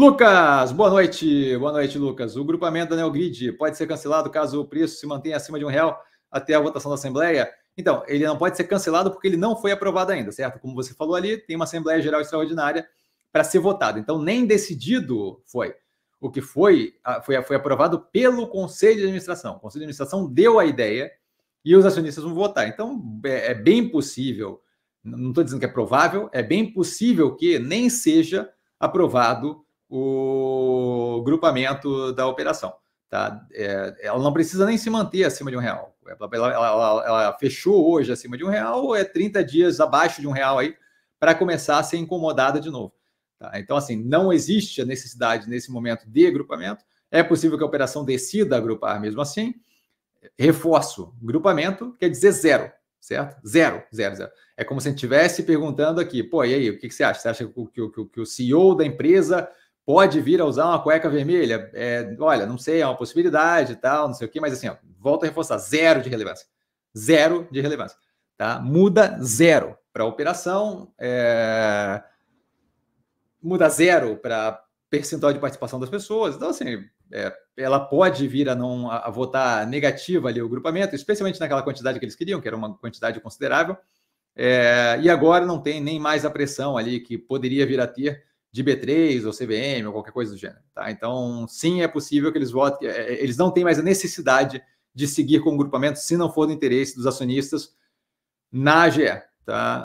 Lucas, boa noite. Boa noite, Lucas. O grupamento da Neogrid pode ser cancelado caso o preço se mantenha acima de um real até a votação da Assembleia? Então, ele não pode ser cancelado porque ele não foi aprovado ainda, certo? Como você falou ali, tem uma Assembleia Geral Extraordinária para ser votado. Então, nem decidido foi. O que foi, foi, foi aprovado pelo Conselho de Administração. O Conselho de Administração deu a ideia e os acionistas vão votar. Então, é, é bem possível, não estou dizendo que é provável, é bem possível que nem seja aprovado o grupamento da operação. Tá? É, ela não precisa nem se manter acima de um real. Ela, ela, ela, fechou hoje acima de um real, ou é 30 dias abaixo de um real aí para começar a ser incomodada de novo. Tá? Então, assim, não existe a necessidade nesse momento de agrupamento. É possível que a operação decida agrupar mesmo assim. Reforço, grupamento quer dizer zero, certo? Zero, zero, zero. É como se a gente estivesse perguntando aqui, pô, e aí, o que, que você acha? Você acha que, que, que o CEO da empresa pode vir a usar uma cueca vermelha? É, olha, não sei, é uma possibilidade e tal, não sei o quê, mas assim, ó, volto a reforçar, zero de relevância. Zero de relevância. Tá? Muda zero para a operação, é... muda zero para percentual de participação das pessoas. Então, assim, é, ela pode vir a não a, votar negativa ali o grupamento, especialmente naquela quantidade que eles queriam, que era uma quantidade considerável. É, e agora não tem nem mais a pressão ali que poderia vir a ter de B3 ou CVM ou qualquer coisa do gênero. Tá? Então, sim, é possível que eles votem, é, eles não têm mais a necessidade de seguir com o grupamento se não for do interesse dos acionistas na AGE. Tá?